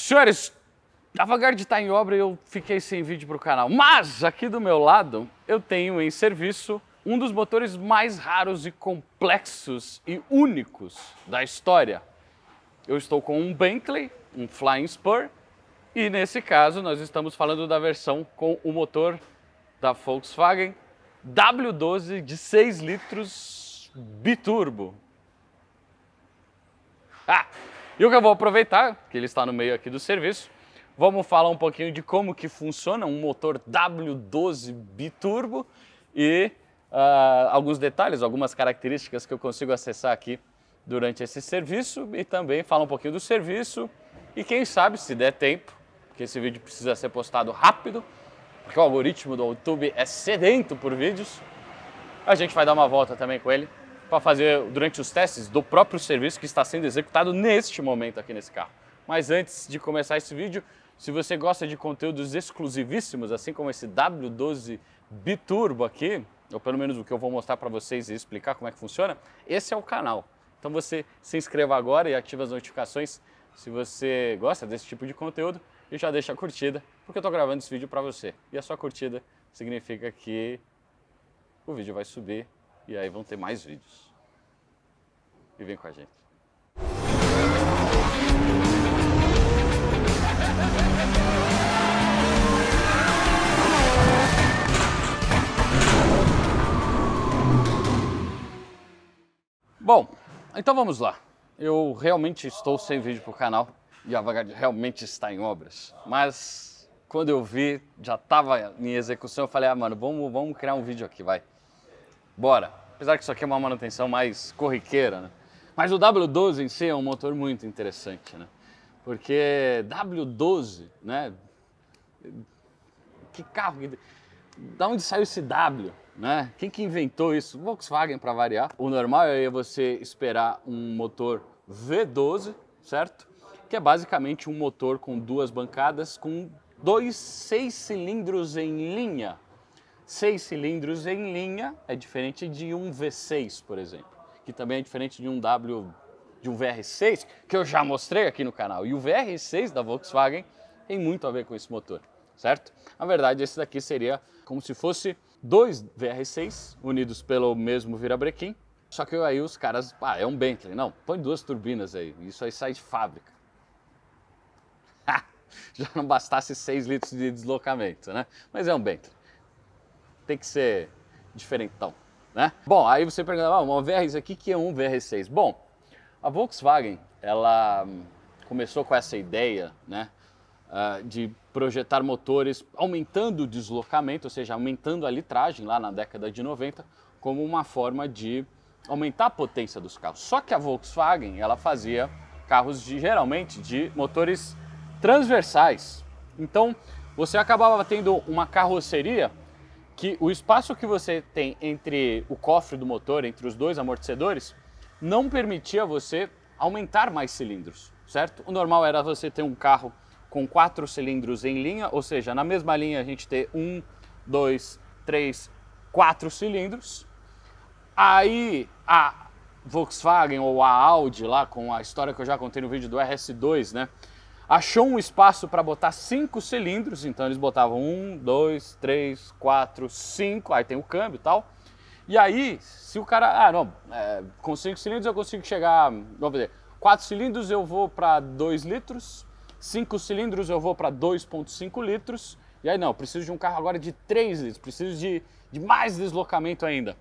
Senhores, Avagar de estar tá em obra e eu fiquei sem vídeo para o canal. Mas aqui do meu lado eu tenho em serviço um dos motores mais raros e complexos e únicos da história. Eu estou com um Bentley, um Flying Spur, e nesse caso nós estamos falando da versão com o motor da Volkswagen W12 de 6 litros biturbo. Ah! E o que eu vou aproveitar, que ele está no meio aqui do serviço, vamos falar um pouquinho de como que funciona um motor W12 biturbo e uh, alguns detalhes, algumas características que eu consigo acessar aqui durante esse serviço e também falar um pouquinho do serviço e quem sabe, se der tempo, porque esse vídeo precisa ser postado rápido, porque o algoritmo do YouTube é sedento por vídeos, a gente vai dar uma volta também com ele para fazer durante os testes do próprio serviço que está sendo executado neste momento aqui nesse carro. Mas antes de começar esse vídeo, se você gosta de conteúdos exclusivíssimos, assim como esse W12 Biturbo aqui, ou pelo menos o que eu vou mostrar para vocês e explicar como é que funciona, esse é o canal. Então você se inscreva agora e ative as notificações se você gosta desse tipo de conteúdo e já deixa a curtida, porque eu estou gravando esse vídeo para você. E a sua curtida significa que o vídeo vai subir e aí vão ter mais vídeos. E vem com a gente. Bom, então vamos lá. Eu realmente estou sem vídeo para o canal e a Vagard realmente está em obras. Mas quando eu vi, já estava em execução, eu falei, ah mano, vamos, vamos criar um vídeo aqui, vai. Bora. Apesar que isso aqui é uma manutenção mais corriqueira, né? Mas o W12 em si é um motor muito interessante, né? Porque W12, né? Que carro Da onde saiu esse W, né? Quem que inventou isso? Volkswagen, para variar. O normal é você esperar um motor V12, certo? Que é basicamente um motor com duas bancadas com dois seis cilindros em linha, seis cilindros em linha é diferente de um V6, por exemplo, que também é diferente de um W de um VR6, que eu já mostrei aqui no canal. E o VR6 da Volkswagen tem muito a ver com esse motor, certo? Na verdade, esse daqui seria como se fosse dois VR6 unidos pelo mesmo virabrequim, só que aí os caras, ah, é um Bentley. Não, põe duas turbinas aí, isso aí sai de fábrica. já não bastasse 6 litros de deslocamento, né? Mas é um Bentley tem que ser diferentão, né? Bom, aí você pergunta, ah, uma VR, isso aqui que é um VR6? Bom, a Volkswagen, ela hum, começou com essa ideia, né? Ah, de projetar motores aumentando o deslocamento, ou seja, aumentando a litragem lá na década de 90, como uma forma de aumentar a potência dos carros. Só que a Volkswagen, ela fazia carros de, geralmente de motores transversais. Então, você acabava tendo uma carroceria que o espaço que você tem entre o cofre do motor, entre os dois amortecedores, não permitia você aumentar mais cilindros, certo? O normal era você ter um carro com quatro cilindros em linha, ou seja, na mesma linha a gente ter um, dois, três, quatro cilindros. Aí a Volkswagen ou a Audi lá, com a história que eu já contei no vídeo do RS2, né? achou um espaço para botar cinco cilindros, então eles botavam um, dois, três, quatro, cinco, aí tem o câmbio e tal. E aí, se o cara, ah, não, é, com cinco cilindros eu consigo chegar, vamos dizer, quatro cilindros eu vou para 2 litros, cinco cilindros eu vou para 2.5 litros, e aí não, preciso de um carro agora de 3 litros, preciso de, de mais deslocamento ainda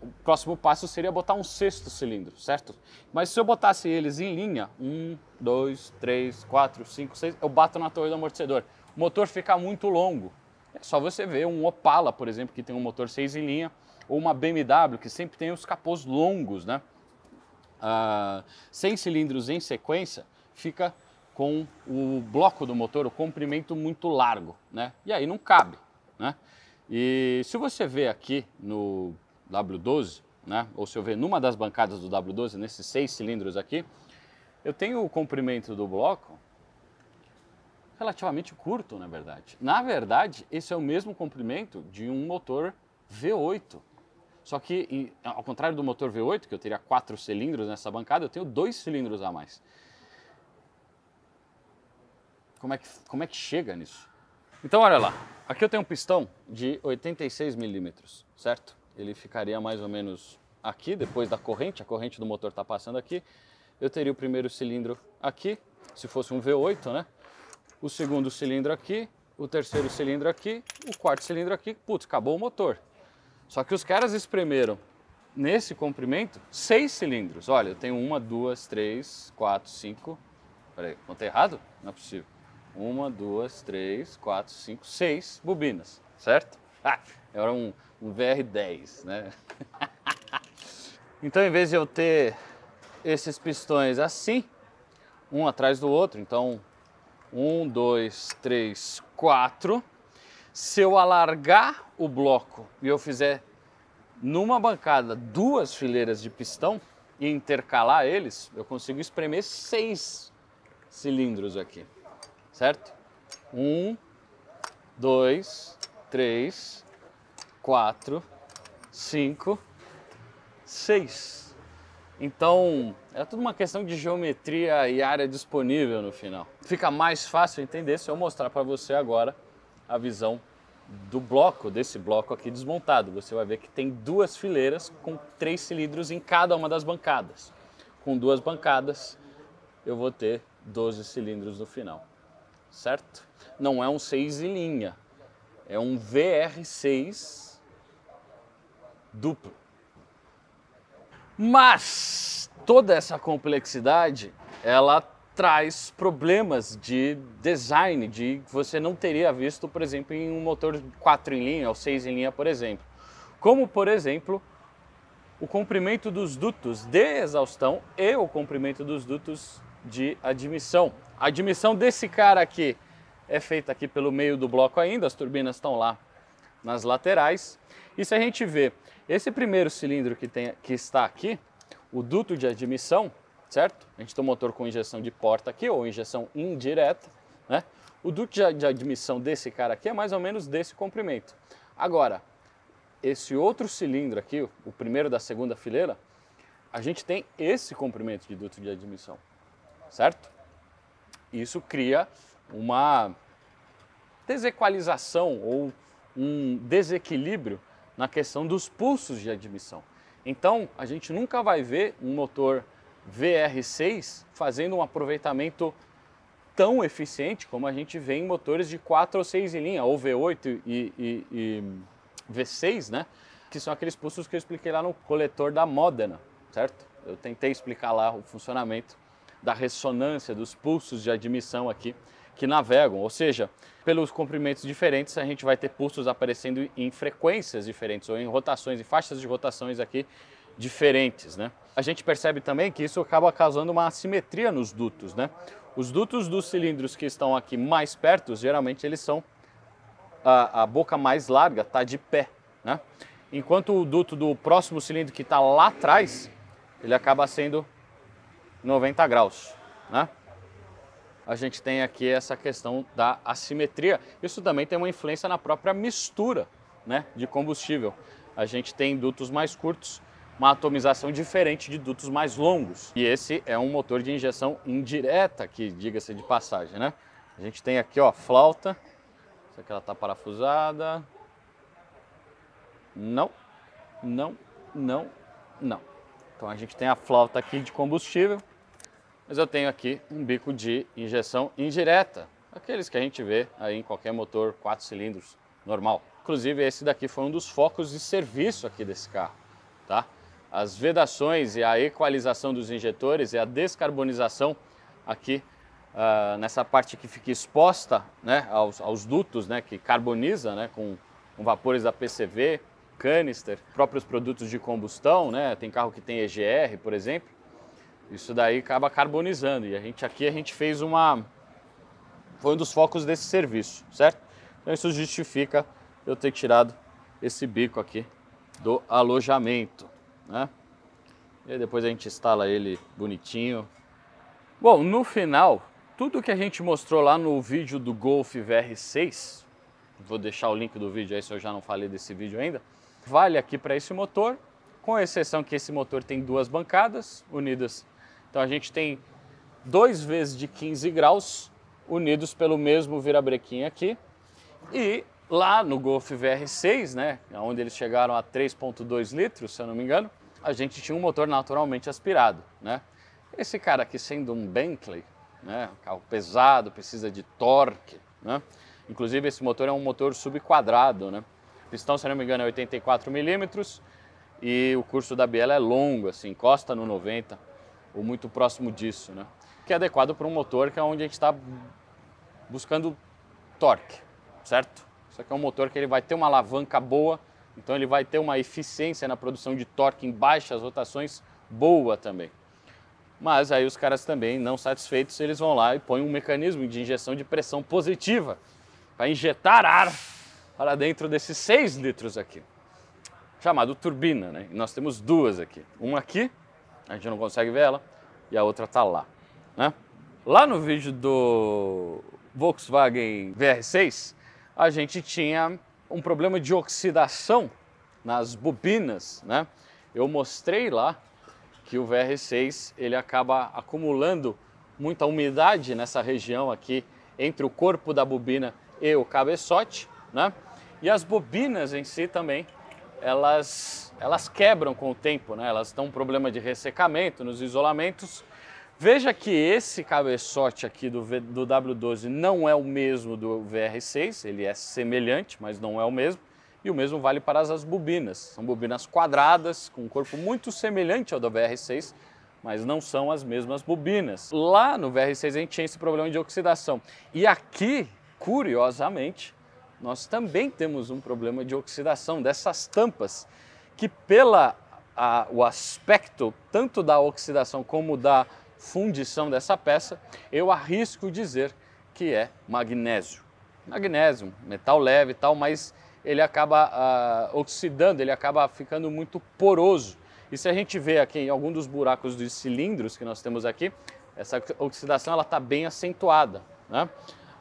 o próximo passo seria botar um sexto cilindro, certo? Mas se eu botasse eles em linha, um, dois, três, quatro, cinco, seis, eu bato na torre do amortecedor. O motor fica muito longo. É só você ver um Opala, por exemplo, que tem um motor 6 em linha, ou uma BMW, que sempre tem os capôs longos, né? Ah, cilindros em sequência, fica com o bloco do motor, o comprimento muito largo, né? E aí não cabe, né? E se você ver aqui no W12, né? ou se eu ver numa das bancadas do W12, nesses seis cilindros aqui, eu tenho o comprimento do bloco relativamente curto, na verdade. Na verdade, esse é o mesmo comprimento de um motor V8. Só que, ao contrário do motor V8, que eu teria quatro cilindros nessa bancada, eu tenho dois cilindros a mais. Como é que, como é que chega nisso? Então, olha lá. Aqui eu tenho um pistão de 86 milímetros, certo? ele ficaria mais ou menos aqui, depois da corrente, a corrente do motor está passando aqui. Eu teria o primeiro cilindro aqui, se fosse um V8, né? O segundo cilindro aqui, o terceiro cilindro aqui, o quarto cilindro aqui, putz, acabou o motor. Só que os caras espremeram nesse comprimento seis cilindros. Olha, eu tenho uma, duas, três, quatro, cinco. Peraí, contei errado? Não é possível. Uma, duas, três, quatro, cinco, seis bobinas, certo? Ah, era um um VR10, né? então, em vez de eu ter esses pistões assim, um atrás do outro, então um, dois, três, quatro. Se eu alargar o bloco e eu fizer numa bancada duas fileiras de pistão e intercalar eles, eu consigo espremer seis cilindros aqui, certo? Um, dois, três, quatro, cinco, seis. Então, é tudo uma questão de geometria e área disponível no final. Fica mais fácil entender se eu mostrar para você agora a visão do bloco, desse bloco aqui desmontado. Você vai ver que tem duas fileiras com três cilindros em cada uma das bancadas. Com duas bancadas, eu vou ter 12 cilindros no final, certo? Não é um 6 em linha, é um VR6 duplo. Mas toda essa complexidade, ela traz problemas de design, de que você não teria visto, por exemplo, em um motor 4 em linha ou 6 em linha, por exemplo. Como, por exemplo, o comprimento dos dutos de exaustão e o comprimento dos dutos de admissão. A admissão desse cara aqui é feita aqui pelo meio do bloco ainda, as turbinas estão lá nas laterais. E se a gente vê esse primeiro cilindro que, tem, que está aqui, o duto de admissão, certo? A gente tem um motor com injeção de porta aqui, ou injeção indireta, né? O duto de admissão desse cara aqui é mais ou menos desse comprimento. Agora, esse outro cilindro aqui, o primeiro da segunda fileira, a gente tem esse comprimento de duto de admissão, certo? Isso cria uma desequalização ou um desequilíbrio na questão dos pulsos de admissão. Então, a gente nunca vai ver um motor VR6 fazendo um aproveitamento tão eficiente como a gente vê em motores de 4 ou 6 em linha, ou V8 e, e, e V6, né? Que são aqueles pulsos que eu expliquei lá no coletor da Modena, certo? Eu tentei explicar lá o funcionamento da ressonância dos pulsos de admissão aqui que navegam, ou seja, pelos comprimentos diferentes, a gente vai ter pulsos aparecendo em frequências diferentes ou em rotações, em faixas de rotações aqui diferentes, né? A gente percebe também que isso acaba causando uma assimetria nos dutos, né? Os dutos dos cilindros que estão aqui mais perto, geralmente eles são a, a boca mais larga, tá de pé, né? Enquanto o duto do próximo cilindro que está lá atrás, ele acaba sendo 90 graus, né? a gente tem aqui essa questão da assimetria. Isso também tem uma influência na própria mistura né, de combustível. A gente tem dutos mais curtos, uma atomização diferente de dutos mais longos. E esse é um motor de injeção indireta, que diga-se de passagem, né? A gente tem aqui, ó, flauta. Será que ela está parafusada? Não, não, não, não. Então a gente tem a flauta aqui de combustível mas eu tenho aqui um bico de injeção indireta, aqueles que a gente vê aí em qualquer motor 4 cilindros normal. Inclusive esse daqui foi um dos focos de serviço aqui desse carro, tá? As vedações e a equalização dos injetores e a descarbonização aqui uh, nessa parte que fica exposta né, aos, aos dutos né, que carboniza né, com, com vapores da PCV, canister, próprios produtos de combustão, né? Tem carro que tem EGR, por exemplo. Isso daí acaba carbonizando. E a gente aqui a gente fez uma foi um dos focos desse serviço, certo? Então isso justifica eu ter tirado esse bico aqui do alojamento, né? E aí depois a gente instala ele bonitinho. Bom, no final, tudo que a gente mostrou lá no vídeo do Golf VR6, vou deixar o link do vídeo aí se eu já não falei desse vídeo ainda, vale aqui para esse motor, com exceção que esse motor tem duas bancadas unidas então a gente tem dois vezes de 15 graus unidos pelo mesmo virabrequim aqui. E lá no Golf VR6, né, onde eles chegaram a 3.2 litros, se eu não me engano, a gente tinha um motor naturalmente aspirado, né? Esse cara aqui sendo um Bentley, né, um carro pesado, precisa de torque, né? Inclusive esse motor é um motor subquadrado, né? pistão, se não me engano, é 84 milímetros e o curso da biela é longo, assim, encosta no 90 ou muito próximo disso, né? que é adequado para um motor que é onde a gente está buscando torque, certo? Isso aqui é um motor que ele vai ter uma alavanca boa, então ele vai ter uma eficiência na produção de torque em baixas rotações boa também. Mas aí os caras também, não satisfeitos, eles vão lá e põem um mecanismo de injeção de pressão positiva para injetar ar para dentro desses 6 litros aqui, chamado turbina. Né? E nós temos duas aqui, uma aqui a gente não consegue ver ela, e a outra está lá. Né? Lá no vídeo do Volkswagen VR6, a gente tinha um problema de oxidação nas bobinas. Né? Eu mostrei lá que o VR6 ele acaba acumulando muita umidade nessa região aqui entre o corpo da bobina e o cabeçote, né? E as bobinas em si também, elas elas quebram com o tempo, né? elas têm um problema de ressecamento nos isolamentos. Veja que esse cabeçote aqui do, v, do W12 não é o mesmo do VR6, ele é semelhante, mas não é o mesmo. E o mesmo vale para as, as bobinas. São bobinas quadradas, com um corpo muito semelhante ao do VR6, mas não são as mesmas bobinas. Lá no VR6 a gente tinha esse problema de oxidação. E aqui, curiosamente, nós também temos um problema de oxidação dessas tampas que pela a, o aspecto tanto da oxidação como da fundição dessa peça, eu arrisco dizer que é magnésio. Magnésio, metal leve e tal, mas ele acaba uh, oxidando, ele acaba ficando muito poroso. E se a gente vê aqui em algum dos buracos dos cilindros que nós temos aqui, essa oxidação ela está bem acentuada. Né?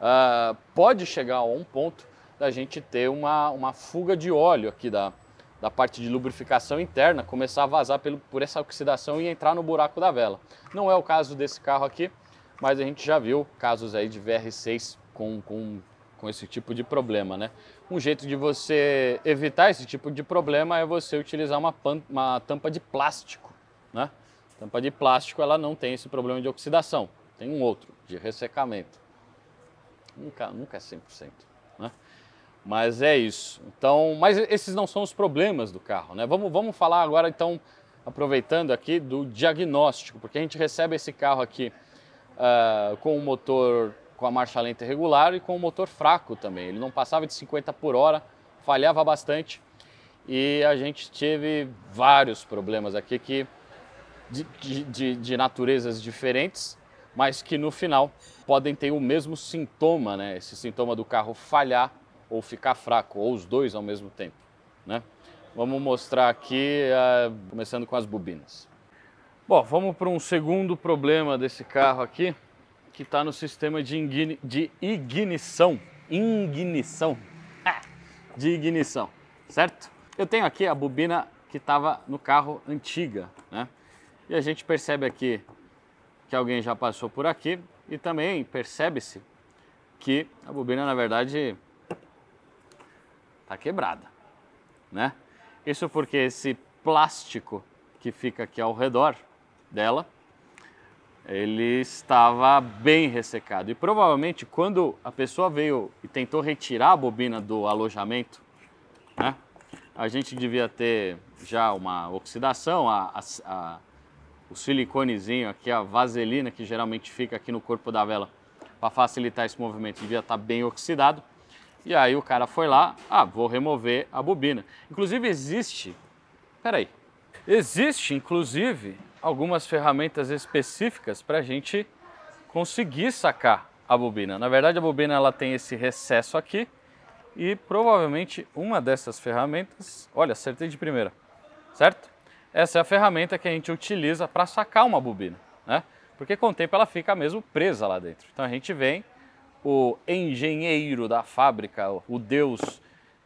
Uh, pode chegar a um ponto da gente ter uma, uma fuga de óleo aqui da, da parte de lubrificação interna começar a vazar pelo, por essa oxidação e entrar no buraco da vela. Não é o caso desse carro aqui, mas a gente já viu casos aí de VR6 com, com, com esse tipo de problema, né? Um jeito de você evitar esse tipo de problema é você utilizar uma, pan, uma tampa de plástico, né? Tampa de plástico ela não tem esse problema de oxidação, tem um outro, de ressecamento. Nunca, nunca é 100%. Né? Mas é isso. Então, mas esses não são os problemas do carro, né? Vamos, vamos falar agora então, aproveitando aqui do diagnóstico, porque a gente recebe esse carro aqui uh, com o motor com a marcha lenta regular e com o motor fraco também. Ele não passava de 50 por hora, falhava bastante e a gente teve vários problemas aqui que de, de, de, naturezas diferentes, mas que no final podem ter o mesmo sintoma, né? Esse sintoma do carro falhar ou ficar fraco, ou os dois ao mesmo tempo. Né? Vamos mostrar aqui, é, começando com as bobinas. Bom, vamos para um segundo problema desse carro aqui, que está no sistema de, igni de ignição. Ignição. Ah, de ignição, certo? Eu tenho aqui a bobina que estava no carro antiga, né? E a gente percebe aqui que alguém já passou por aqui e também percebe-se que a bobina, na verdade, está quebrada, né? Isso porque esse plástico que fica aqui ao redor dela, ele estava bem ressecado. E provavelmente quando a pessoa veio e tentou retirar a bobina do alojamento, né? A gente devia ter já uma oxidação, a, a, a o siliconezinho aqui, a vaselina que geralmente fica aqui no corpo da vela para facilitar esse movimento, devia estar tá bem oxidado. E aí o cara foi lá, ah, vou remover a bobina. Inclusive existe, peraí, existe inclusive algumas ferramentas específicas para a gente conseguir sacar a bobina. Na verdade a bobina ela tem esse recesso aqui e provavelmente uma dessas ferramentas, olha, acertei de primeira, certo? Essa é a ferramenta que a gente utiliza para sacar uma bobina, né? Porque com o tempo ela fica mesmo presa lá dentro. Então a gente vem, o engenheiro da fábrica, o deus,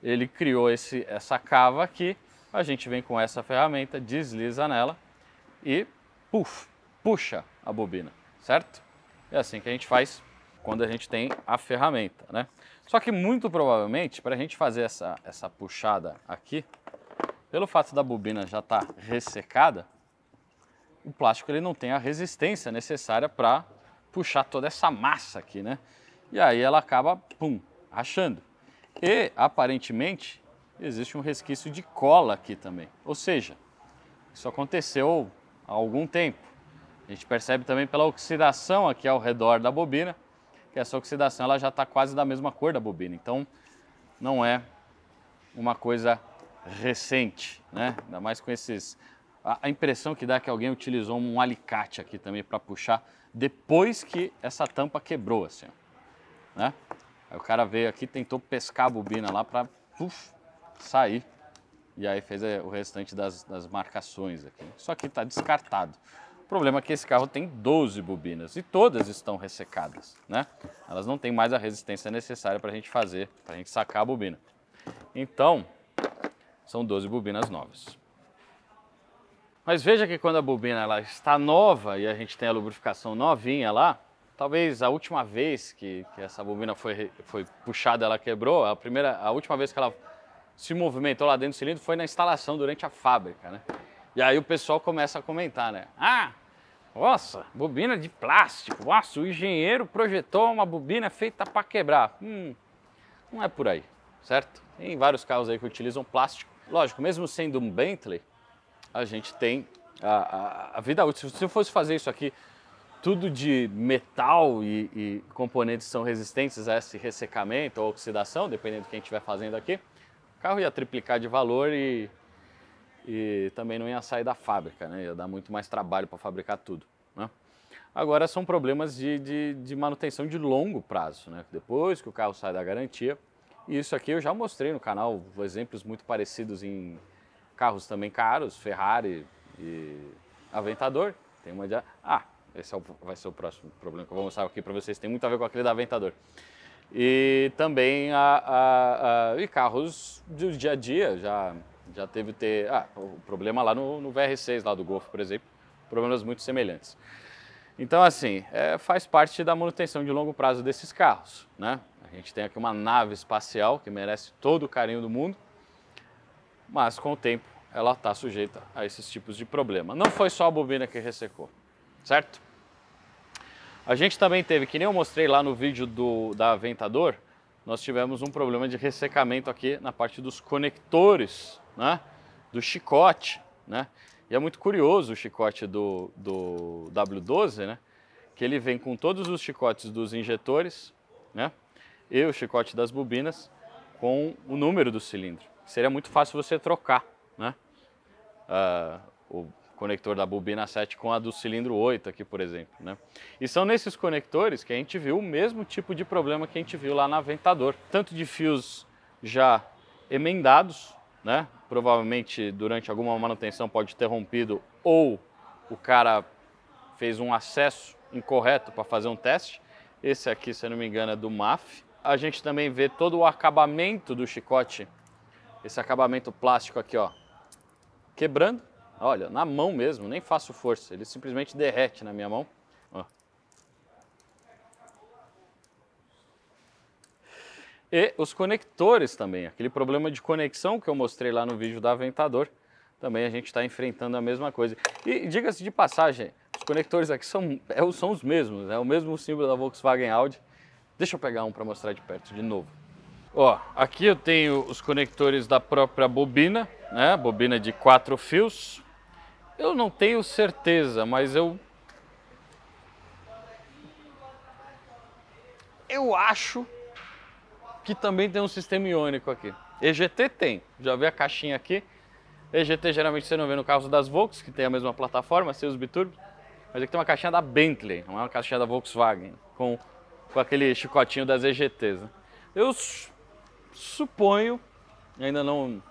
ele criou esse, essa cava aqui. A gente vem com essa ferramenta, desliza nela e puff, puxa a bobina, certo? É assim que a gente faz quando a gente tem a ferramenta, né? Só que muito provavelmente, para a gente fazer essa, essa puxada aqui, pelo fato da bobina já estar tá ressecada, o plástico ele não tem a resistência necessária para puxar toda essa massa aqui, né? E aí ela acaba, pum, rachando. E, aparentemente, existe um resquício de cola aqui também. Ou seja, isso aconteceu há algum tempo. A gente percebe também pela oxidação aqui ao redor da bobina, que essa oxidação ela já está quase da mesma cor da bobina. Então, não é uma coisa recente, né? Ainda mais com esses... A impressão que dá é que alguém utilizou um alicate aqui também para puxar depois que essa tampa quebrou, assim né? Aí o cara veio aqui, tentou pescar a bobina lá para sair. E aí fez eh, o restante das, das marcações aqui. Isso aqui está descartado. O problema é que esse carro tem 12 bobinas e todas estão ressecadas, né? Elas não têm mais a resistência necessária para a gente fazer, para a gente sacar a bobina. Então, são 12 bobinas novas. Mas veja que quando a bobina ela está nova e a gente tem a lubrificação novinha lá, Talvez a última vez que, que essa bobina foi, foi puxada, ela quebrou. A, primeira, a última vez que ela se movimentou lá dentro do cilindro foi na instalação durante a fábrica, né? E aí o pessoal começa a comentar, né? Ah, nossa, bobina de plástico. Nossa, o engenheiro projetou uma bobina feita para quebrar. Hum, não é por aí, certo? Tem vários carros aí que utilizam plástico. Lógico, mesmo sendo um Bentley, a gente tem a, a, a vida útil. Se eu fosse fazer isso aqui tudo de metal e, e componentes são resistentes a esse ressecamento ou oxidação, dependendo do que a gente estiver fazendo aqui, o carro ia triplicar de valor e, e também não ia sair da fábrica, né? ia dar muito mais trabalho para fabricar tudo. Né? Agora são problemas de, de, de, manutenção de longo prazo, né? depois que o carro sai da garantia. E isso aqui eu já mostrei no canal, exemplos muito parecidos em carros também caros, Ferrari e Aventador. Tem uma de... Ah, esse é o, vai ser o próximo problema que eu vou mostrar aqui para vocês. Tem muito a ver com aquele da Aventador. E também a, a, a e carros do dia a dia. Já, já teve ter, ah, o problema lá no, no VR6, lá do Golf, por exemplo. Problemas muito semelhantes. Então, assim, é, faz parte da manutenção de longo prazo desses carros. Né? A gente tem aqui uma nave espacial que merece todo o carinho do mundo, mas com o tempo ela está sujeita a esses tipos de problema. Não foi só a bobina que ressecou certo? A gente também teve, que nem eu mostrei lá no vídeo do, da Aventador, nós tivemos um problema de ressecamento aqui na parte dos conectores, né? Do chicote, né? E é muito curioso o chicote do, do W12, né? Que ele vem com todos os chicotes dos injetores, né? E o chicote das bobinas com o número do cilindro. Seria muito fácil você trocar, né? Uh, o, conector da bobina 7 com a do cilindro 8 aqui, por exemplo. Né? E são nesses conectores que a gente viu o mesmo tipo de problema que a gente viu lá na Aventador. Tanto de fios já emendados, né? provavelmente durante alguma manutenção pode ter rompido ou o cara fez um acesso incorreto para fazer um teste. Esse aqui, se não me engano, é do MAF. A gente também vê todo o acabamento do chicote, esse acabamento plástico aqui, ó, quebrando Olha, na mão mesmo, nem faço força. Ele simplesmente derrete na minha mão. Ó. E os conectores também. Aquele problema de conexão que eu mostrei lá no vídeo da Aventador. Também a gente está enfrentando a mesma coisa. E diga-se de passagem, os conectores aqui são, é são os mesmos. É o mesmo símbolo da Volkswagen Audi. Deixa eu pegar um para mostrar de perto de novo. Ó, aqui eu tenho os conectores da própria bobina, né? Bobina de quatro fios, eu não tenho certeza, mas eu. Eu acho que também tem um sistema iônico aqui. EGT tem, já vi a caixinha aqui. EGT geralmente você não vê no caso das Volks, que tem a mesma plataforma, seus Biturbo, Mas aqui tem uma caixinha da Bentley, não é uma caixinha da Volkswagen, com, com aquele chicotinho das EGTs. Né? Eu suponho, ainda não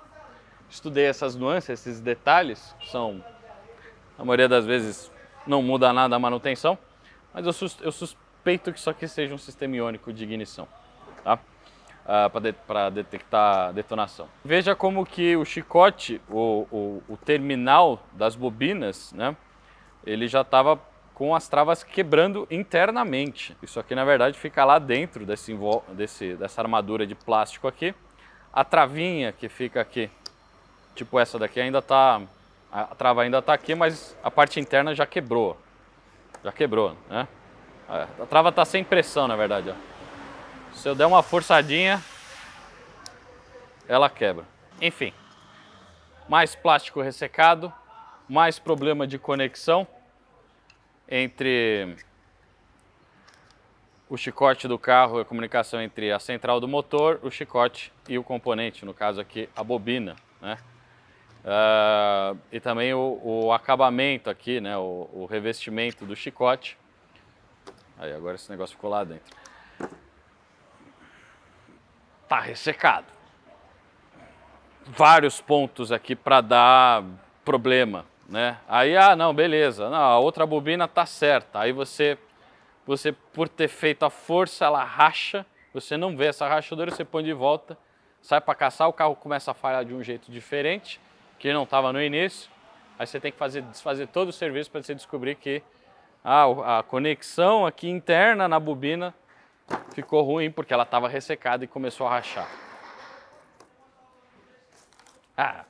estudei essas nuances, esses detalhes, que são a maioria das vezes não muda nada a manutenção, mas eu, sus eu suspeito que isso aqui seja um sistema iônico de ignição, tá? Ah, para de detectar detonação. Veja como que o chicote, o, o, o terminal das bobinas, né? Ele já estava com as travas quebrando internamente. Isso aqui, na verdade, fica lá dentro desse, desse, dessa armadura de plástico aqui. A travinha que fica aqui, tipo essa daqui, ainda está a trava ainda está aqui, mas a parte interna já quebrou. Já quebrou, né? É, a trava está sem pressão, na verdade. Ó. Se eu der uma forçadinha, ela quebra. Enfim, mais plástico ressecado, mais problema de conexão entre o chicote do carro, a comunicação entre a central do motor, o chicote e o componente, no caso aqui a bobina, né? Uh, e também o, o, acabamento aqui, né, o, o, revestimento do chicote. Aí agora esse negócio ficou lá dentro. Tá ressecado. Vários pontos aqui para dar problema, né? Aí, ah, não, beleza. Não, a outra bobina tá certa. Aí você, você por ter feito a força, ela racha. Você não vê essa rachadura, você põe de volta, sai para caçar, o carro começa a falhar de um jeito diferente que não estava no início. Aí você tem que fazer, desfazer todo o serviço para você descobrir que ah, a conexão aqui interna na bobina ficou ruim porque ela estava ressecada e começou a rachar. Ah.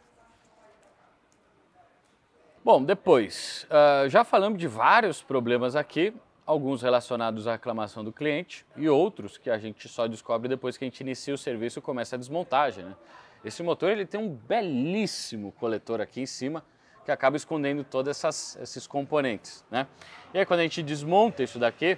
Bom, depois, uh, já falamos de vários problemas aqui, alguns relacionados à reclamação do cliente e outros que a gente só descobre depois que a gente inicia o serviço e começa a desmontagem. Né? Esse motor ele tem um belíssimo coletor aqui em cima que acaba escondendo todos esses componentes, né? E aí quando a gente desmonta isso daqui,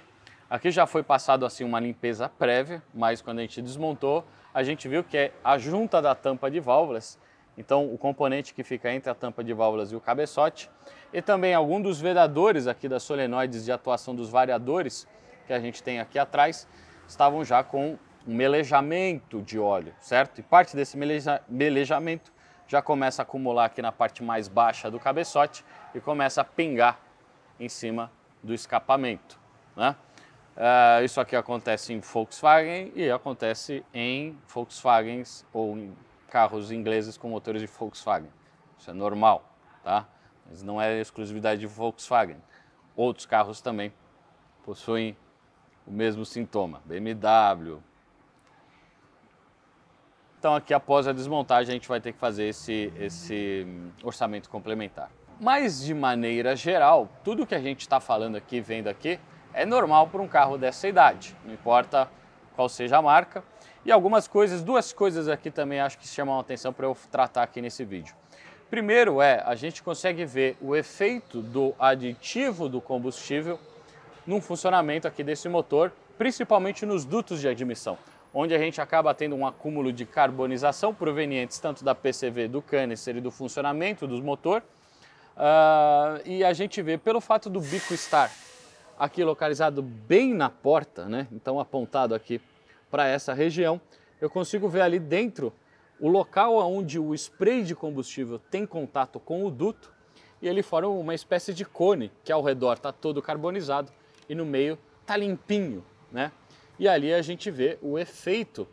aqui já foi passado assim uma limpeza prévia, mas quando a gente desmontou, a gente viu que é a junta da tampa de válvulas, então o componente que fica entre a tampa de válvulas e o cabeçote, e também algum dos vedadores aqui das solenoides de atuação dos variadores que a gente tem aqui atrás, estavam já com um melejamento de óleo, certo? E parte desse meleja, melejamento já começa a acumular aqui na parte mais baixa do cabeçote e começa a pingar em cima do escapamento. Né? Uh, isso aqui acontece em Volkswagen e acontece em Volkswagens ou em carros ingleses com motores de Volkswagen. Isso é normal, tá? Mas não é exclusividade de Volkswagen. Outros carros também possuem o mesmo sintoma. BMW, então aqui após a desmontagem a gente vai ter que fazer esse, esse hum, orçamento complementar. Mas de maneira geral, tudo que a gente está falando aqui, vendo aqui, é normal para um carro dessa idade, não importa qual seja a marca. E algumas coisas, duas coisas aqui também acho que chamam a atenção para eu tratar aqui nesse vídeo. Primeiro é, a gente consegue ver o efeito do aditivo do combustível no funcionamento aqui desse motor, principalmente nos dutos de admissão onde a gente acaba tendo um acúmulo de carbonização provenientes tanto da PCV, do canister e do funcionamento dos motor. Uh, e a gente vê pelo fato do bico estar aqui localizado bem na porta, né? então apontado aqui para essa região, eu consigo ver ali dentro o local onde o spray de combustível tem contato com o duto e ele forma uma espécie de cone que ao redor está todo carbonizado e no meio está limpinho, né? E ali a gente vê o efeito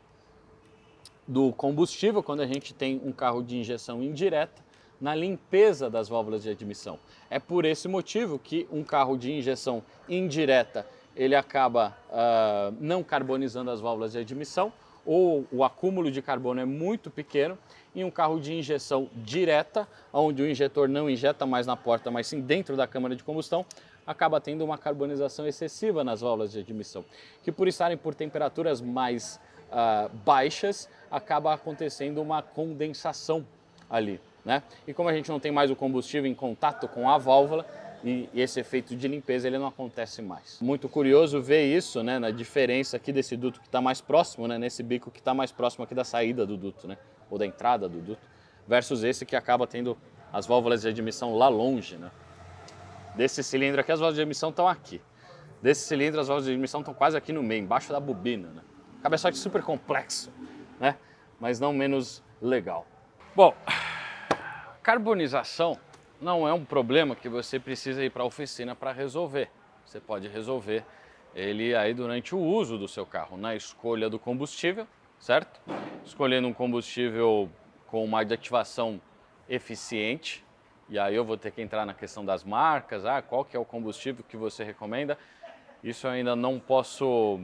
do combustível quando a gente tem um carro de injeção indireta na limpeza das válvulas de admissão. É por esse motivo que um carro de injeção indireta ele acaba uh, não carbonizando as válvulas de admissão ou o acúmulo de carbono é muito pequeno em um carro de injeção direta, onde o injetor não injeta mais na porta, mas sim dentro da câmara de combustão, acaba tendo uma carbonização excessiva nas válvulas de admissão, que por estarem por temperaturas mais uh, baixas, acaba acontecendo uma condensação ali. Né? E como a gente não tem mais o combustível em contato com a válvula, e esse efeito de limpeza ele não acontece mais. Muito curioso ver isso, né, na diferença aqui desse duto que está mais próximo, né, nesse bico que está mais próximo aqui da saída do duto, né, ou da entrada do duto, versus esse que acaba tendo as válvulas de admissão lá longe, né. Desse cilindro aqui, as válvulas de emissão estão aqui. Desse cilindro, as válvulas de emissão estão quase aqui no meio, embaixo da bobina. Né? Cabeçote é super complexo, né? mas não menos legal. Bom, carbonização não é um problema que você precisa ir para a oficina para resolver. Você pode resolver ele aí durante o uso do seu carro, na escolha do combustível, certo? Escolhendo um combustível com uma ativação eficiente, e aí eu vou ter que entrar na questão das marcas, ah, qual que é o combustível que você recomenda. Isso eu ainda não posso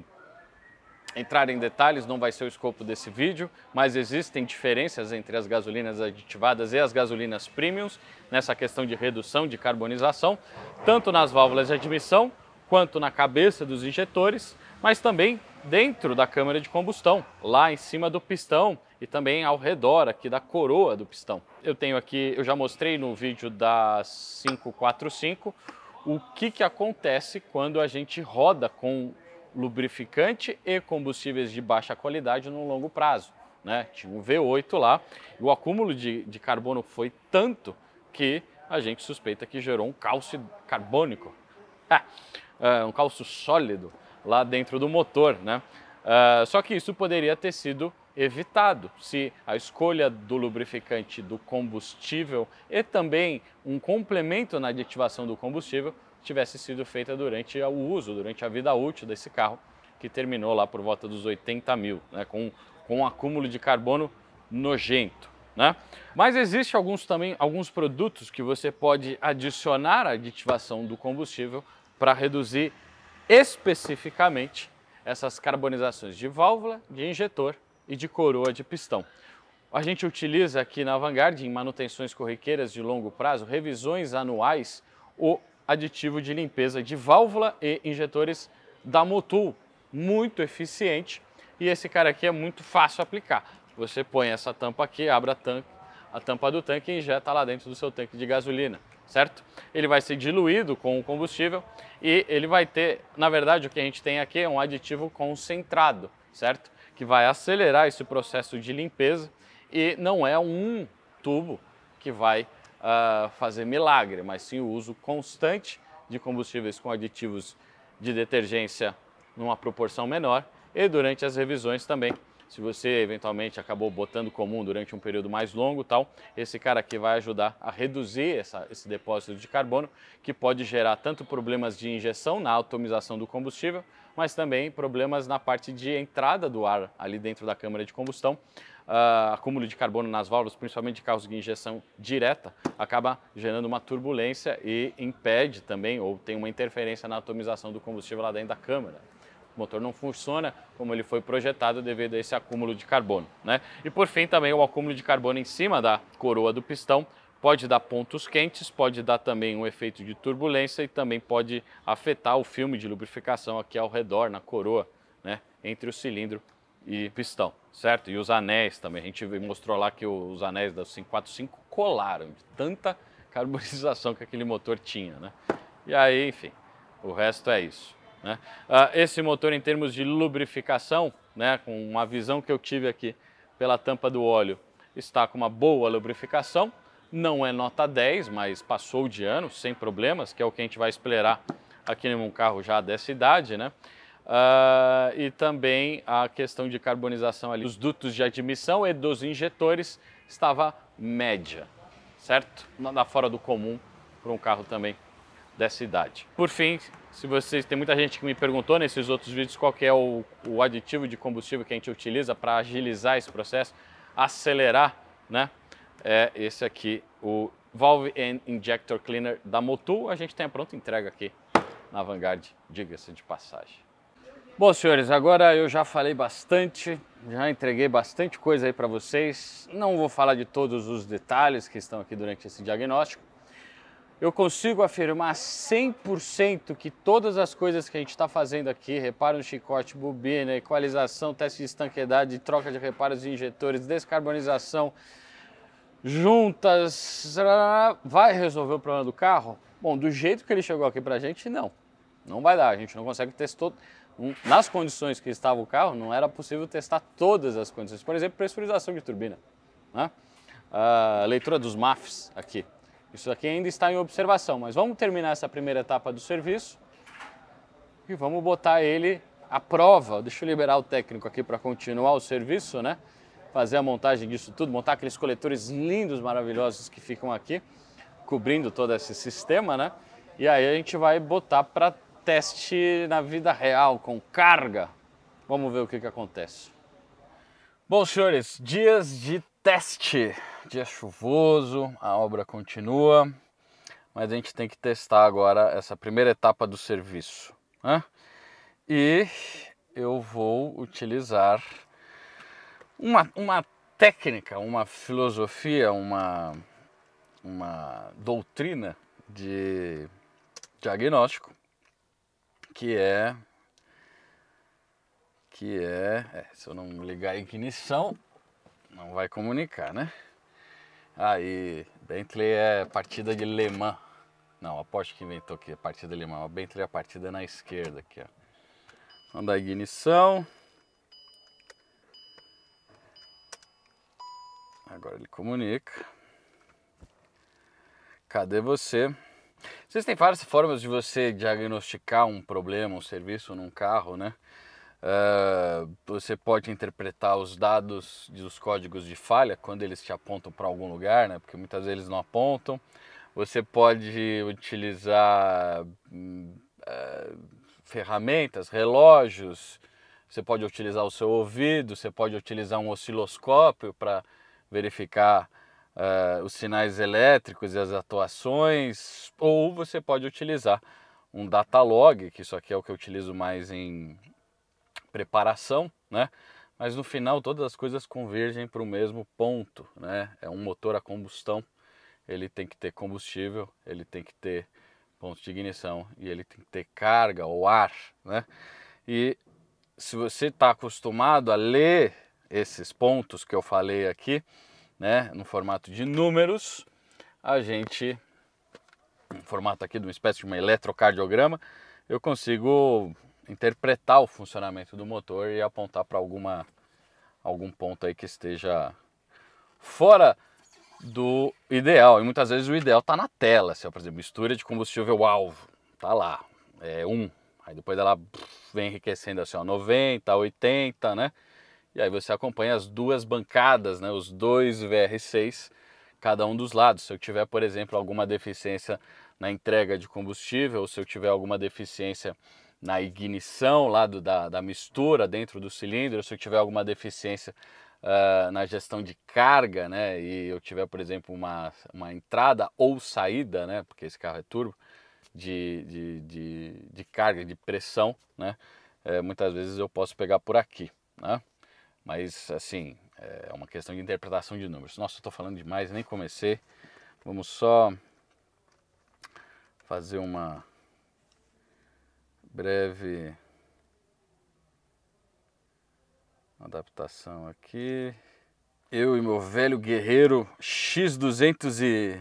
entrar em detalhes, não vai ser o escopo desse vídeo, mas existem diferenças entre as gasolinas aditivadas e as gasolinas premiums nessa questão de redução de carbonização, tanto nas válvulas de admissão quanto na cabeça dos injetores, mas também dentro da câmara de combustão, lá em cima do pistão e também ao redor aqui da coroa do pistão. Eu tenho aqui, eu já mostrei no vídeo da 545 o que, que acontece quando a gente roda com lubrificante e combustíveis de baixa qualidade no longo prazo. Né? Tinha um V8 lá, e o acúmulo de, de carbono foi tanto que a gente suspeita que gerou um cálcio carbônico, ah, ah um cálcio sólido lá dentro do motor. Né? Ah, só que isso poderia ter sido evitado se a escolha do lubrificante do combustível e também um complemento na aditivação do combustível tivesse sido feita durante o uso, durante a vida útil desse carro, que terminou lá por volta dos 80 mil, né, com, com um acúmulo de carbono nojento. Né? Mas existe alguns também alguns produtos que você pode adicionar à aditivação do combustível para reduzir especificamente essas carbonizações de válvula, de injetor e de coroa de pistão. A gente utiliza aqui na Vanguard, em manutenções corriqueiras de longo prazo, revisões anuais, o aditivo de limpeza de válvula e injetores da Motul, muito eficiente. E esse cara aqui é muito fácil aplicar. Você põe essa tampa aqui, abre a tampa, a tampa do tanque e injeta lá dentro do seu tanque de gasolina, certo? Ele vai ser diluído com o combustível e ele vai ter, na verdade, o que a gente tem aqui é um aditivo concentrado, certo? que vai acelerar esse processo de limpeza e não é um tubo que vai uh, fazer milagre, mas sim o uso constante de combustíveis com aditivos de detergência numa proporção menor e durante as revisões também se você eventualmente acabou botando comum durante um período mais longo, tal, esse cara aqui vai ajudar a reduzir essa, esse depósito de carbono, que pode gerar tanto problemas de injeção na atomização do combustível, mas também problemas na parte de entrada do ar ali dentro da câmara de combustão. Uh, acúmulo de carbono nas válvulas, principalmente de carros de injeção direta, acaba gerando uma turbulência e impede também, ou tem uma interferência na atomização do combustível lá dentro da câmara. O motor não funciona como ele foi projetado devido a esse acúmulo de carbono. Né? E por fim, também o acúmulo de carbono em cima da coroa do pistão pode dar pontos quentes, pode dar também um efeito de turbulência e também pode afetar o filme de lubrificação aqui ao redor, na coroa, né? entre o cilindro e pistão, certo? E os anéis também. A gente mostrou lá que os anéis da 545 colaram de tanta carbonização que aquele motor tinha, né? E aí, enfim, o resto é isso. Né? Ah, esse motor, em termos de lubrificação, né, com uma visão que eu tive aqui pela tampa do óleo, está com uma boa lubrificação, não é nota 10, mas passou de ano, sem problemas, que é o que a gente vai explorar aqui num carro já dessa idade, né? Uh, e também a questão de carbonização ali dos dutos de admissão e dos injetores estava média, certo? Nada fora do comum para um carro também dessa idade. Por fim, se vocês tem muita gente que me perguntou nesses outros vídeos qual é o, o aditivo de combustível que a gente utiliza para agilizar esse processo, acelerar, né? É esse aqui, o Valve and Injector Cleaner da Motul. A gente tem a pronta entrega aqui na Vanguard, diga-se de passagem. Bom, senhores, agora eu já falei bastante, já entreguei bastante coisa aí para vocês. Não vou falar de todos os detalhes que estão aqui durante esse diagnóstico, eu consigo afirmar 100% que todas as coisas que a gente está fazendo aqui, reparo no chicote, bobina, equalização, teste de estanquedade, troca de reparos de injetores, descarbonização, juntas, vai resolver o problema do carro? Bom, do jeito que ele chegou aqui para a gente, não. Não vai dar, a gente não consegue testar. Hum, nas condições que estava o carro, não era possível testar todas as condições. Por exemplo, pressurização de turbina, né? Ah, leitura dos MAFs aqui. Isso aqui ainda está em observação, mas vamos terminar essa primeira etapa do serviço e vamos botar ele à prova. Deixa eu liberar o técnico aqui para continuar o serviço, né? Fazer a montagem disso tudo, montar aqueles coletores lindos, maravilhosos que ficam aqui, cobrindo todo esse sistema, né? E aí a gente vai botar para teste na vida real, com carga. Vamos ver o que, que acontece. Bom, senhores, dias de teste dia chuvoso, a obra continua, mas a gente tem que testar agora essa primeira etapa do serviço. Né? E eu vou utilizar uma, uma técnica, uma filosofia, uma, uma doutrina de diagnóstico que é que é, é se eu não ligar a ignição não vai comunicar, né? Aí, Bentley é partida de Le Mans. Não, a Porsche que inventou aqui, a é partida Le Mans. A Bentley é a partida na esquerda aqui, ó. Vamos dar ignição. Agora ele comunica. Cadê você? Vocês têm várias formas de você diagnosticar um problema, um serviço num carro, né? Uh, você pode interpretar os dados dos códigos de falha quando eles te apontam para algum lugar, né? porque muitas vezes não apontam. Você pode utilizar uh, ferramentas, relógios, você pode utilizar o seu ouvido, você pode utilizar um osciloscópio para verificar uh, os sinais elétricos e as atuações, ou você pode utilizar um data log, que isso aqui é o que eu utilizo mais em, preparação, né? Mas no final todas as coisas convergem para o mesmo ponto, né? É um motor a combustão, ele tem que ter combustível, ele tem que ter ponto de ignição e ele tem que ter carga ou ar, né? E se você está acostumado a ler esses pontos que eu falei aqui, né, no formato de números, a gente, no formato aqui de uma espécie de um eletrocardiograma, eu consigo interpretar o funcionamento do motor e apontar para alguma algum ponto aí que esteja fora do ideal. E muitas vezes o ideal está na tela, assim, por exemplo, mistura de combustível alvo, tá lá, é 1. Um. Aí depois ela vem enriquecendo assim, ó, 90, 80, né? E aí você acompanha as duas bancadas, né, os dois VR6, cada um dos lados. Se eu tiver, por exemplo, alguma deficiência na entrega de combustível, ou se eu tiver alguma deficiência na ignição lá do, da, da mistura dentro do cilindro, se eu tiver alguma deficiência uh, na gestão de carga, né, e eu tiver, por exemplo, uma, uma entrada ou saída, né, porque esse carro é turbo, de, de, de, de carga, de pressão, né, é, muitas vezes eu posso pegar por aqui, né, mas assim, é uma questão de interpretação de números. Nossa, eu estou falando demais, nem comecei. Vamos só fazer uma breve adaptação aqui. Eu e meu velho guerreiro X230.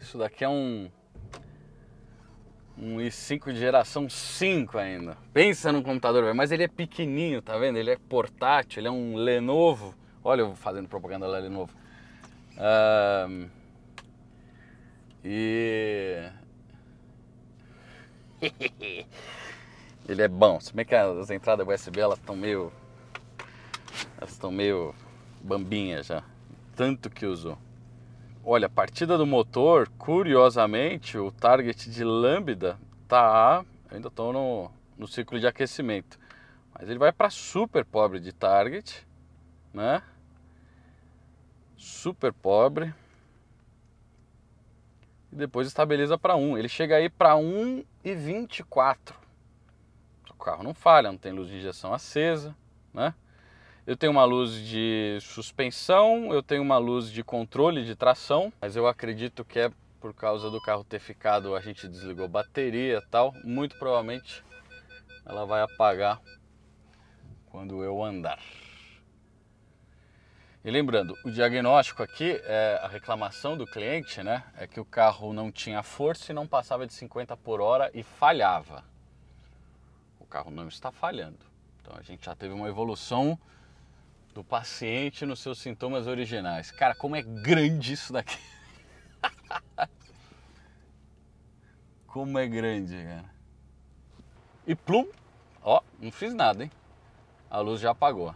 Isso daqui é um um i5 de geração 5 ainda. Pensa no computador, velho. Mas ele é pequenininho, tá vendo? Ele é portátil, ele é um Lenovo. Olha eu fazendo propaganda lá, Lenovo. Um, e Ele é bom. Se bem que as entradas USB elas estão meio. Elas estão meio bambinhas já. Tanto que usou. Olha, a partida do motor, curiosamente, o target de lambda tá. Ainda estou no, no ciclo de aquecimento. Mas ele vai para super pobre de target, né? Super pobre e depois estabiliza para 1. Ele chega aí para 1,24. O carro não falha, não tem luz de injeção acesa, né? Eu tenho uma luz de suspensão, eu tenho uma luz de controle de tração, mas eu acredito que é por causa do carro ter ficado, a gente desligou bateria tal, muito provavelmente ela vai apagar quando eu andar. E lembrando, o diagnóstico aqui, é, a reclamação do cliente, né, é que o carro não tinha força e não passava de 50 por hora e falhava. O carro não está falhando. Então a gente já teve uma evolução do paciente nos seus sintomas originais. Cara, como é grande isso daqui! como é grande, cara. E plum, ó, não fiz nada, hein? A luz já apagou.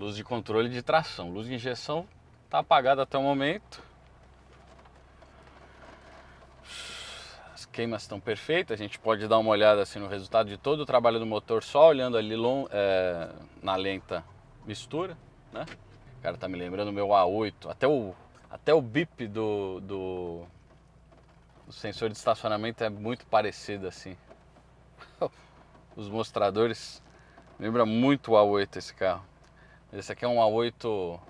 Luz de controle de tração. Luz de injeção está apagada até o momento. As queimas estão perfeitas. A gente pode dar uma olhada assim, no resultado de todo o trabalho do motor só olhando ali long, é, na lenta mistura. Né? O cara tá me lembrando meu A8. Até o, até o bip do, do, do sensor de estacionamento é muito parecido assim. Os mostradores lembra muito o A8 esse carro. Esse aqui é um A8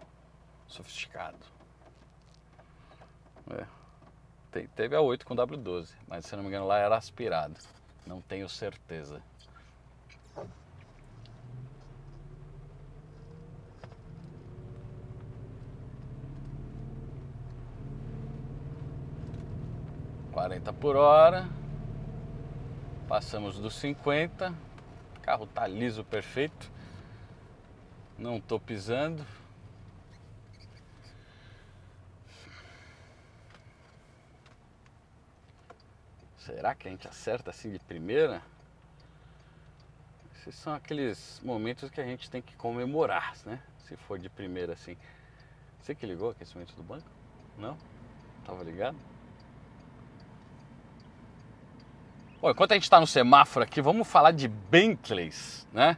sofisticado. É. Tem, teve A8 com W12, mas se não me engano lá era aspirado. Não tenho certeza. Quarenta por hora, passamos dos 50, o carro tá liso perfeito. Não estou pisando. Será que a gente acerta assim de primeira? Esses são aqueles momentos que a gente tem que comemorar, né? Se for de primeira assim. Você que ligou o aquecimento do banco? Não? Tava ligado? Bom, enquanto a gente está no semáforo aqui, vamos falar de Bentleys, né?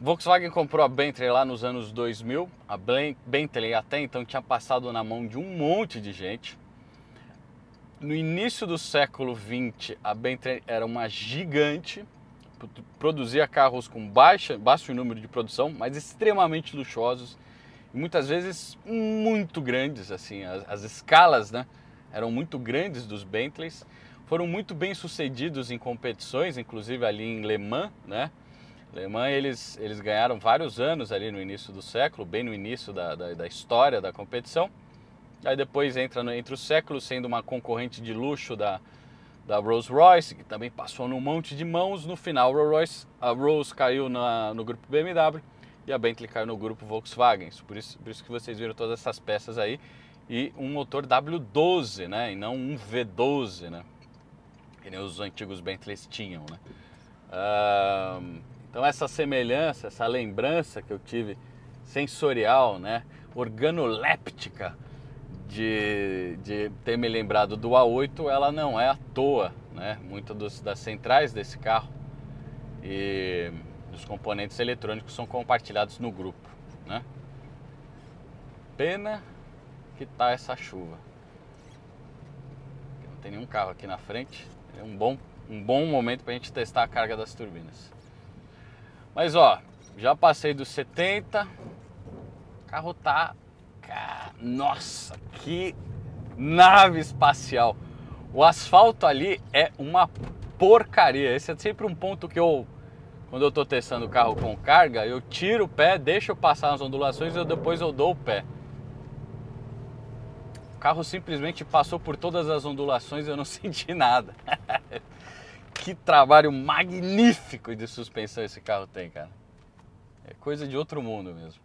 Volkswagen comprou a Bentley lá nos anos 2000. A Bentley até então tinha passado na mão de um monte de gente. No início do século 20, a Bentley era uma gigante, produzia carros com baixa, baixo número de produção, mas extremamente luxuosos e muitas vezes muito grandes, assim, as, as escalas, né, eram muito grandes dos Bentleys. Foram muito bem sucedidos em competições, inclusive ali em Le Mans, né? alemã, eles, eles ganharam vários anos ali no início do século, bem no início da, da, da história da competição. Aí depois entra no, entre os séculos sendo uma concorrente de luxo da, da Rolls Royce, que também passou num monte de mãos. No final, Rolls Royce, a Rolls caiu na, no grupo BMW e a Bentley caiu no grupo Volkswagen. Por isso, por isso que vocês viram todas essas peças aí. E um motor W12, né? E não um V12, né? Que nem os antigos Bentleys tinham, né? Então essa semelhança, essa lembrança que eu tive sensorial, né, organoléptica de, de ter me lembrado do A8, ela não é à toa, né? Muitas das centrais desse carro e os componentes eletrônicos são compartilhados no grupo, né? Pena que tá essa chuva. Não tem nenhum carro aqui na frente. É um bom, um bom momento para a gente testar a carga das turbinas. Mas ó, já passei dos 70. O carro tá. Nossa, que nave espacial! O asfalto ali é uma porcaria. Esse é sempre um ponto que eu, quando eu tô testando o carro com carga, eu tiro o pé, deixo passar as ondulações e depois eu dou o pé. O carro simplesmente passou por todas as ondulações e eu não senti nada que trabalho magnífico de suspensão esse carro tem, cara. É coisa de outro mundo mesmo.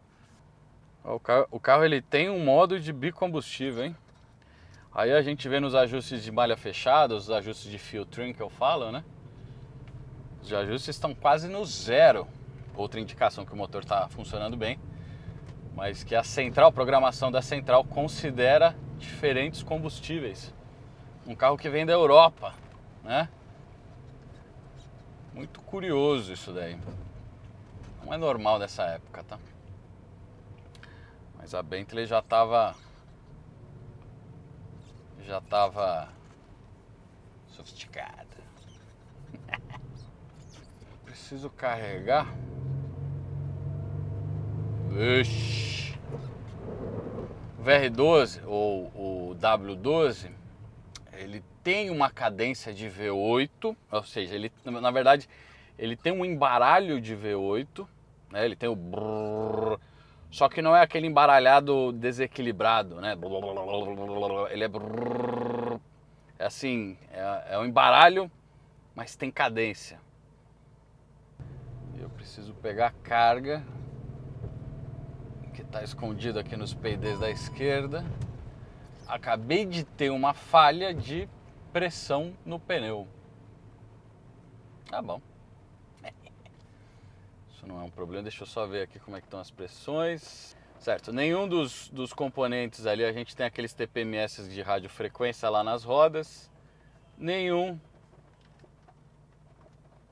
O carro, o carro ele tem um modo de bicombustível, hein? Aí a gente vê nos ajustes de malha fechada, os ajustes de filtering que eu falo, né? Os ajustes estão quase no zero. Outra indicação que o motor está funcionando bem, mas que a central, a programação da central considera diferentes combustíveis. Um carro que vem da Europa, né? Muito curioso isso daí. Não é normal dessa época, tá? Mas a Bentley já estava já estava sofisticada. Preciso carregar. Vixe. O VR12 ou o W12 ele tem uma cadência de V8, ou seja, ele na verdade ele tem um embaralho de V8, né? Ele tem o brrr, só que não é aquele embaralhado desequilibrado, né? Ele é brrr, é assim, é, é um embaralho, mas tem cadência. Eu preciso pegar a carga que está escondida aqui nos PDs da esquerda acabei de ter uma falha de pressão no pneu. Tá bom. Isso não é um problema. Deixa eu só ver aqui como é que estão as pressões. Certo, nenhum dos, dos componentes ali, a gente tem aqueles TPMS de radiofrequência lá nas rodas, nenhum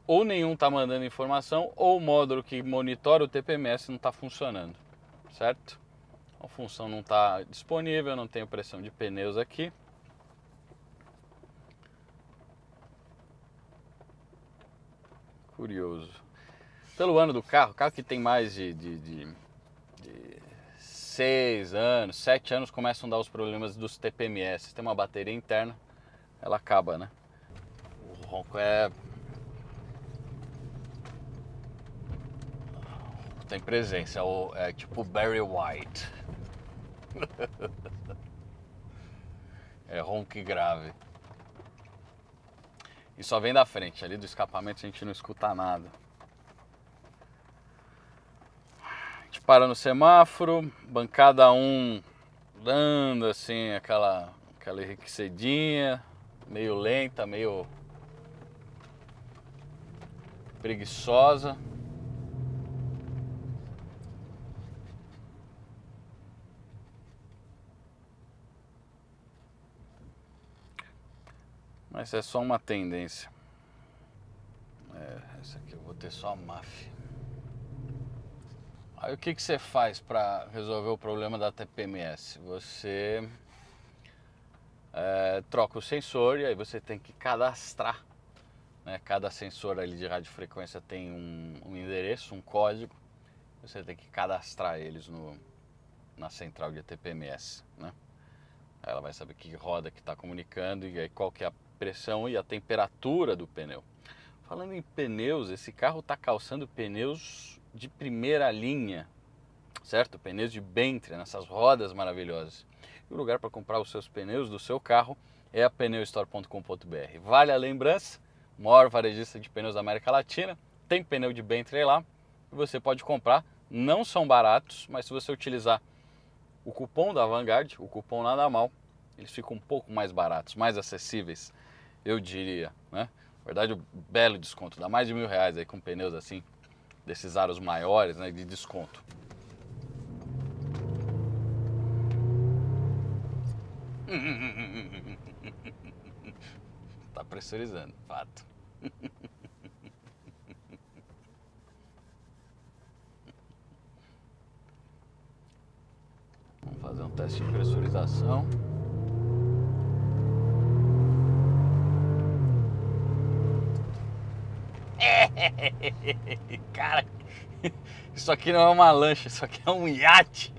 ou nenhum está mandando informação ou o módulo que monitora o TPMS não está funcionando, certo? A função não está disponível, não tenho pressão de pneus aqui. Curioso. Pelo ano do carro, carro que tem mais de, de, de, de seis anos, sete anos, começam a dar os problemas dos TPMS. Tem uma bateria interna, ela acaba, né? O ronco é tem presença, é, é tipo Barry White é ronco e grave. E só vem da frente, ali do escapamento a gente não escuta nada. A gente para no semáforo, bancada 1 um, dando assim aquela, aquela enriquecedinha, meio lenta, meio preguiçosa. Mas é só uma tendência. É, esse aqui eu vou ter só MAF. Aí o que, que você faz para resolver o problema da TPMS? Você é, troca o sensor e aí você tem que cadastrar. Né? Cada sensor ali de radiofrequência tem um, um endereço, um código. Você tem que cadastrar eles no, na central de TPMS. Né? Ela vai saber que roda que está comunicando e aí qual que é a pressão e a temperatura do pneu. Falando em pneus, esse carro está calçando pneus de primeira linha, certo? Pneus de Bentley, nessas rodas maravilhosas. E o lugar para comprar os seus pneus do seu carro é a pneustore.com.br. Vale a lembrança, maior varejista de pneus da América Latina, tem pneu de Bentley lá e você pode comprar. Não são baratos, mas se você utilizar o cupom da Vanguard, o cupom nada mal, eles ficam um pouco mais baratos, mais acessíveis eu diria, né? Na verdade, um belo desconto, dá mais de mil reais aí com pneus assim, desses aros maiores, né, de desconto. tá pressurizando, fato. Vamos fazer um teste de pressurização. Cara, isso aqui não é uma lancha, isso aqui é um iate.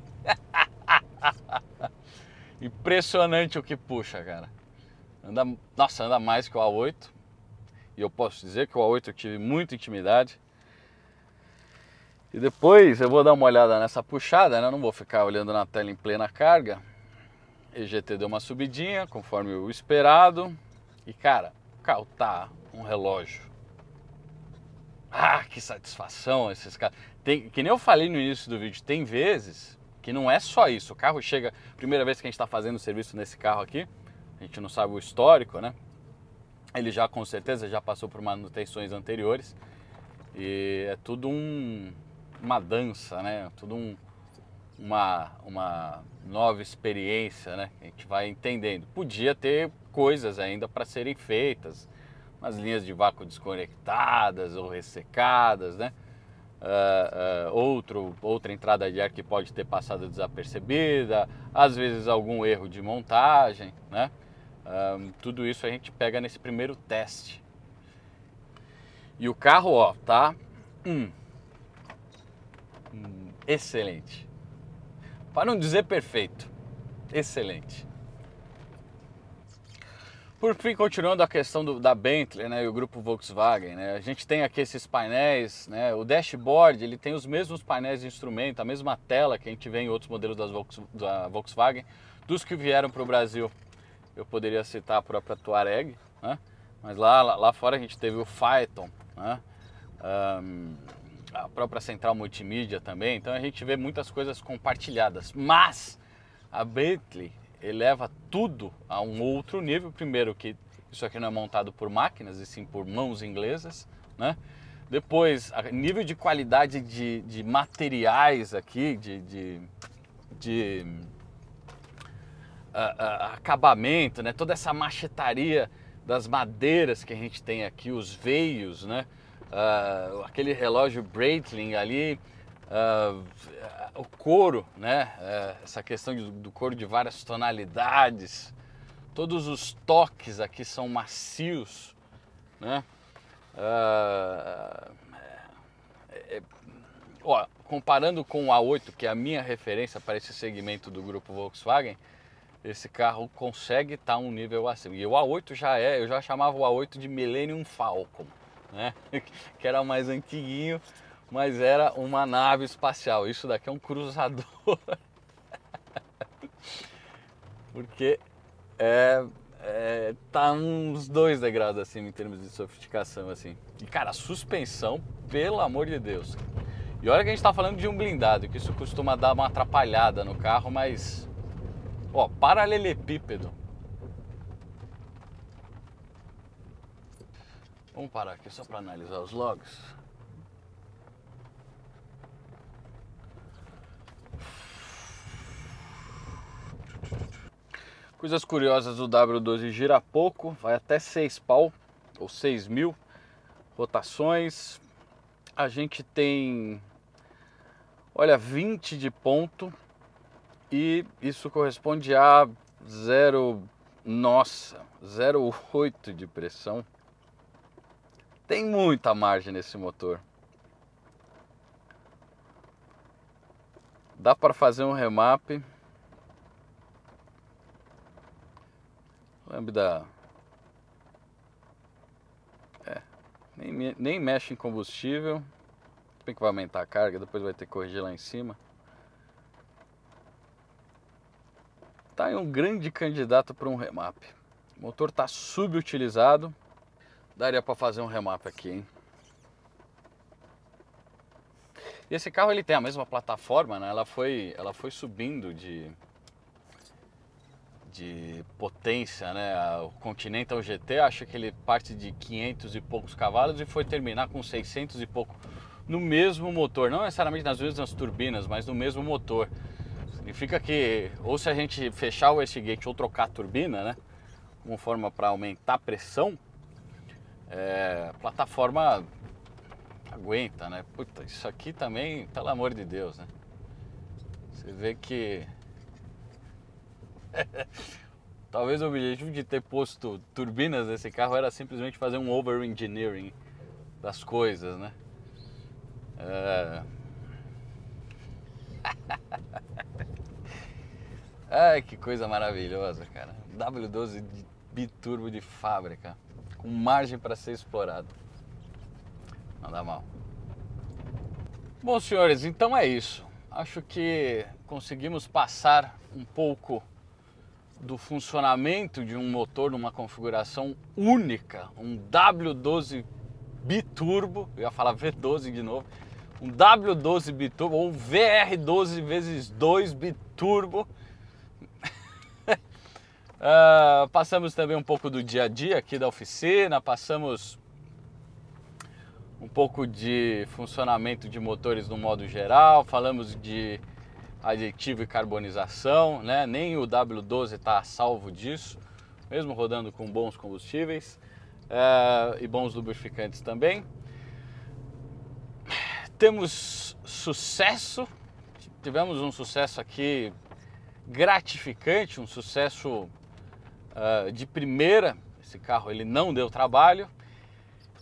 Impressionante o que puxa, cara. Anda, nossa, anda mais que o A8. E eu posso dizer que o A8 eu tive muita intimidade. E depois eu vou dar uma olhada nessa puxada, né? Eu não vou ficar olhando na tela em plena carga. EGT deu uma subidinha, conforme o esperado. E cara, o carro tá um relógio. Ah, que satisfação esses caras. Tem, que nem eu falei no início do vídeo, tem vezes que não é só isso. O carro chega, primeira vez que a gente está fazendo o serviço nesse carro aqui, a gente não sabe o histórico, né? Ele já com certeza já passou por manutenções anteriores e é tudo um, uma dança, né? Tudo um, uma, uma nova experiência, né? A gente vai entendendo. Podia ter coisas ainda para serem feitas, umas linhas de vácuo desconectadas ou ressecadas, né? Uh, uh, outro, outra entrada de ar que pode ter passado desapercebida, às vezes algum erro de montagem, né? Uh, tudo isso a gente pega nesse primeiro teste. E o carro, ó, tá hum, hum excelente. Para não dizer perfeito, excelente. Por fim, continuando a questão do, da Bentley né, e o grupo Volkswagen, né, a gente tem aqui esses painéis, né, o dashboard ele tem os mesmos painéis de instrumento, a mesma tela que a gente vê em outros modelos das Volks, da Volkswagen, dos que vieram para o Brasil. Eu poderia citar a própria Touareg, né, mas lá, lá, fora a gente teve o Phaeton, né, um, a própria central multimídia também, então a gente vê muitas coisas compartilhadas. Mas a Bentley eleva tudo a um outro nível. Primeiro que isso aqui não é montado por máquinas, e sim por mãos inglesas, né? Depois, nível de qualidade de, de materiais aqui, de, de, de uh, uh, acabamento, né? Toda essa machetaria das madeiras que a gente tem aqui, os veios, né? Uh, aquele relógio Breitling ali, Uh, o couro, né? Uh, essa questão de, do couro de várias tonalidades. Todos os toques aqui são macios, né? Uh, é, é, ó, comparando com o A8, que é a minha referência para esse segmento do grupo Volkswagen, esse carro consegue estar tá um nível acima. E o A8 já é, eu já chamava o A8 de Millennium Falcon, né? que era mais antiguinho mas era uma nave espacial. Isso daqui é um cruzador. Porque é, é, tá uns dois degraus acima em termos de sofisticação, assim. E, cara, suspensão, pelo amor de Deus. E olha que a gente tá falando de um blindado, que isso costuma dar uma atrapalhada no carro, mas... Ó, paralelepípedo. Vamos parar aqui só para analisar os logs. Coisas curiosas do W12 gira pouco, vai até 6 pau ou 6 mil rotações. A gente tem, olha, 20 de ponto e isso corresponde a 0, nossa, 0,8 de pressão. Tem muita margem nesse motor. Dá para fazer um remap É, nem, nem mexe em combustível. Tem que vai aumentar a carga, depois vai ter que corrigir lá em cima. Tá aí um grande candidato para um remap. O motor tá subutilizado. Daria para fazer um remap aqui, hein? Esse carro ele tem a mesma plataforma, né? Ela foi, ela foi subindo de de potência, né? O Continental GT, acho que ele parte de 500 e poucos cavalos e foi terminar com 600 e pouco no mesmo motor, não necessariamente nas mesmas turbinas, mas no mesmo motor. Significa que ou se a gente fechar o wastegate ou trocar a turbina, né, como forma para aumentar a pressão, é, a plataforma aguenta, né? Puta, isso aqui também, pelo amor de Deus, né? Você vê que Talvez o objetivo de ter posto turbinas nesse carro era simplesmente fazer um over-engineering das coisas, né? É... Ai, que coisa maravilhosa, cara. W12 biturbo de fábrica, com margem para ser explorado. Não dá mal. Bom, senhores, então é isso. Acho que conseguimos passar um pouco do funcionamento de um motor numa configuração única, um W12 biturbo, eu ia falar V12 de novo, um W12 biturbo ou VR12 vezes 2 biturbo. uh, passamos também um pouco do dia a dia aqui da oficina, passamos um pouco de funcionamento de motores no modo geral, falamos de aditivo e carbonização, né? nem o W12 está a salvo disso, mesmo rodando com bons combustíveis é, e bons lubrificantes também. Temos sucesso, tivemos um sucesso aqui gratificante, um sucesso uh, de primeira. Esse carro ele não deu trabalho.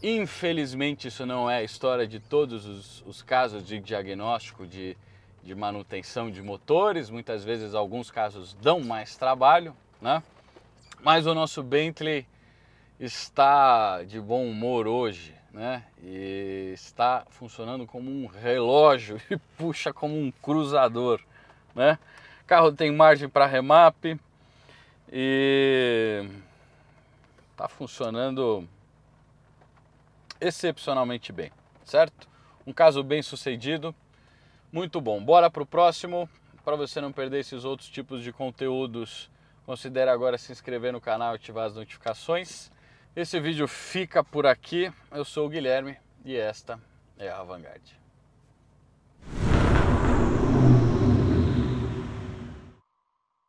Infelizmente, isso não é a história de todos os, os casos de diagnóstico de de manutenção de motores, muitas vezes alguns casos dão mais trabalho, né? Mas o nosso Bentley está de bom humor hoje, né? E está funcionando como um relógio e puxa como um cruzador, né? O carro tem margem para remap e está funcionando excepcionalmente bem, certo? Um caso bem sucedido. Muito bom. Bora para o próximo. Para você não perder esses outros tipos de conteúdos, considere agora se inscrever no canal e ativar as notificações. Esse vídeo fica por aqui. Eu sou o Guilherme e esta é a Vanguard.